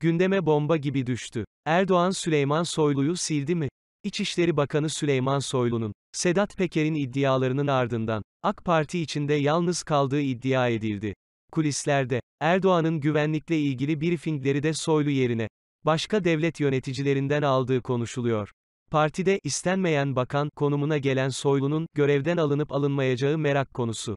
Gündeme bomba gibi düştü. Erdoğan Süleyman Soylu'yu sildi mi? İçişleri Bakanı Süleyman Soylu'nun, Sedat Peker'in iddialarının ardından, AK Parti içinde yalnız kaldığı iddia edildi. Kulislerde, Erdoğan'ın güvenlikle ilgili briefingleri de Soylu yerine, başka devlet yöneticilerinden aldığı konuşuluyor. Partide, istenmeyen bakan, konumuna gelen Soylu'nun, görevden alınıp alınmayacağı merak konusu.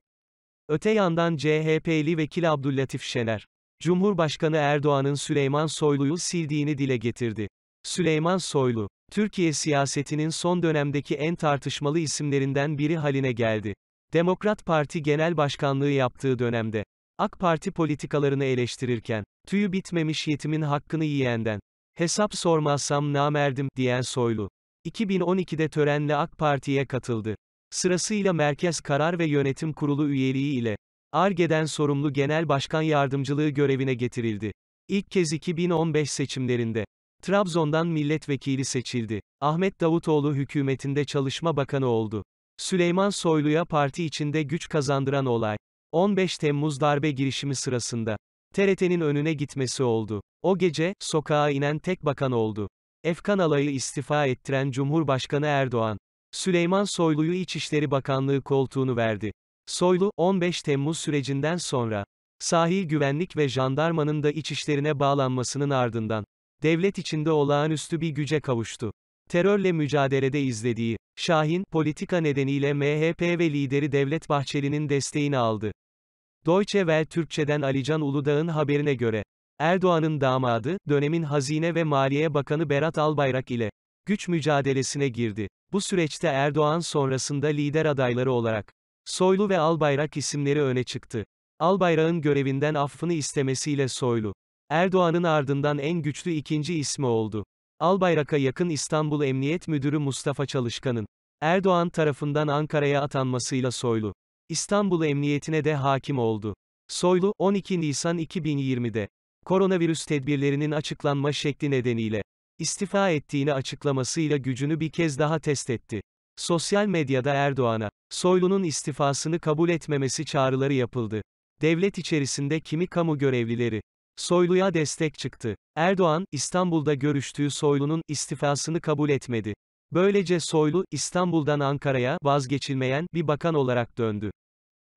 Öte yandan CHP'li vekil Abdüllatif Şener, Cumhurbaşkanı Erdoğan'ın Süleyman Soylu'yu sildiğini dile getirdi. Süleyman Soylu, Türkiye siyasetinin son dönemdeki en tartışmalı isimlerinden biri haline geldi. Demokrat Parti Genel Başkanlığı yaptığı dönemde, AK Parti politikalarını eleştirirken, tüyü bitmemiş yetimin hakkını yiyenden, hesap sormazsam namerdim, diyen Soylu, 2012'de törenle AK Parti'ye katıldı. Sırasıyla Merkez Karar ve Yönetim Kurulu üyeliği ile, ARGE'den sorumlu Genel Başkan Yardımcılığı görevine getirildi. İlk kez 2015 seçimlerinde. Trabzon'dan milletvekili seçildi. Ahmet Davutoğlu hükümetinde Çalışma Bakanı oldu. Süleyman Soylu'ya parti içinde güç kazandıran olay, 15 Temmuz darbe girişimi sırasında TRT'nin önüne gitmesi oldu. O gece sokağa inen tek bakan oldu. Efkan alayı istifa ettiren Cumhurbaşkanı Erdoğan, Süleyman Soylu'yu İçişleri Bakanlığı koltuğunu verdi. Soylu, 15 Temmuz sürecinden sonra, sahil güvenlik ve jandarmanın da iç işlerine bağlanmasının ardından, devlet içinde olağanüstü bir güce kavuştu. Terörle mücadelede izlediği, Şahin, politika nedeniyle MHP ve lideri Devlet Bahçeli'nin desteğini aldı. Deutsche Welle Türkçe'den Alican Uludağ'ın haberine göre, Erdoğan'ın damadı, dönemin Hazine ve Maliye Bakanı Berat Albayrak ile, güç mücadelesine girdi. Bu süreçte Erdoğan sonrasında lider adayları olarak, Soylu ve Albayrak isimleri öne çıktı. Albayrak'ın görevinden affını istemesiyle Soylu, Erdoğan'ın ardından en güçlü ikinci ismi oldu. Albayrak'a yakın İstanbul Emniyet Müdürü Mustafa Çalışkan'ın, Erdoğan tarafından Ankara'ya atanmasıyla Soylu, İstanbul Emniyetine de hakim oldu. Soylu, 12 Nisan 2020'de, koronavirüs tedbirlerinin açıklanma şekli nedeniyle, istifa ettiğini açıklamasıyla gücünü bir kez daha test etti. Sosyal medyada Erdoğan'a, Soylu'nun istifasını kabul etmemesi çağrıları yapıldı. Devlet içerisinde kimi kamu görevlileri Soylu'ya destek çıktı. Erdoğan, İstanbul'da görüştüğü Soylu'nun istifasını kabul etmedi. Böylece Soylu, İstanbul'dan Ankara'ya vazgeçilmeyen bir bakan olarak döndü.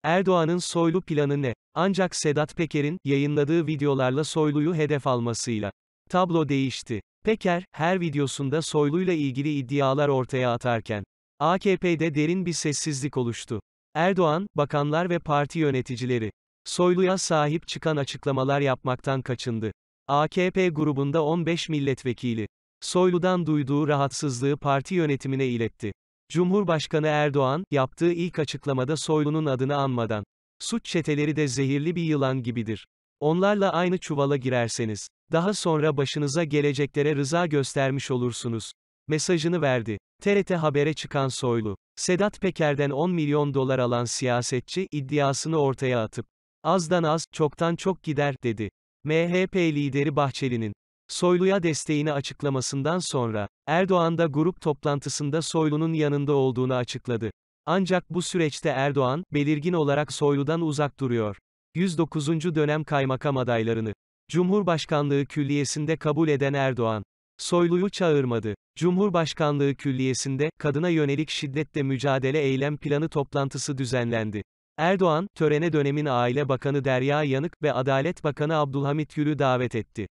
Erdoğan'ın Soylu planı ne? Ancak Sedat Peker'in yayınladığı videolarla Soylu'yu hedef almasıyla tablo değişti. Peker, her videosunda Soylu'yla ilgili iddialar ortaya atarken AKP'de derin bir sessizlik oluştu. Erdoğan, bakanlar ve parti yöneticileri Soylu'ya sahip çıkan açıklamalar yapmaktan kaçındı. AKP grubunda 15 milletvekili Soylu'dan duyduğu rahatsızlığı parti yönetimine iletti. Cumhurbaşkanı Erdoğan, yaptığı ilk açıklamada Soylu'nun adını anmadan, suç çeteleri de zehirli bir yılan gibidir. Onlarla aynı çuvala girerseniz, daha sonra başınıza geleceklere rıza göstermiş olursunuz mesajını verdi. TRT Haber'e çıkan Soylu, Sedat Peker'den 10 milyon dolar alan siyasetçi iddiasını ortaya atıp, azdan az, çoktan çok gider, dedi. MHP lideri Bahçeli'nin, Soylu'ya desteğini açıklamasından sonra, Erdoğan da grup toplantısında Soylu'nun yanında olduğunu açıkladı. Ancak bu süreçte Erdoğan, belirgin olarak Soylu'dan uzak duruyor. 109. dönem kaymakam adaylarını, Cumhurbaşkanlığı Külliyesi'nde kabul eden Erdoğan, Soylu'yu çağırmadı. Cumhurbaşkanlığı Külliyesi'nde, kadına yönelik şiddetle mücadele eylem planı toplantısı düzenlendi. Erdoğan, törene dönemin Aile Bakanı Derya Yanık ve Adalet Bakanı Abdülhamit Gül'ü davet etti.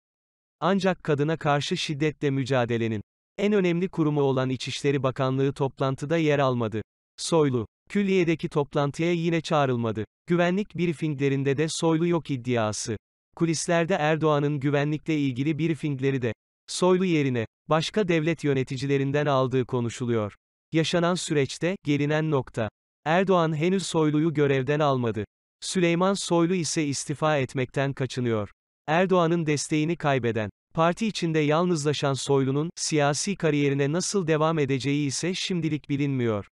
Ancak kadına karşı şiddetle mücadelenin en önemli kurumu olan İçişleri Bakanlığı toplantıda yer almadı. Soylu, külliyedeki toplantıya yine çağrılmadı. Güvenlik briefinglerinde de Soylu yok iddiası. Kulislerde Erdoğan'ın güvenlikle ilgili briefingleri de Soylu yerine, başka devlet yöneticilerinden aldığı konuşuluyor. Yaşanan süreçte, gelinen nokta. Erdoğan henüz Soylu'yu görevden almadı. Süleyman Soylu ise istifa etmekten kaçınıyor. Erdoğan'ın desteğini kaybeden, parti içinde yalnızlaşan Soylu'nun, siyasi kariyerine nasıl devam edeceği ise şimdilik bilinmiyor.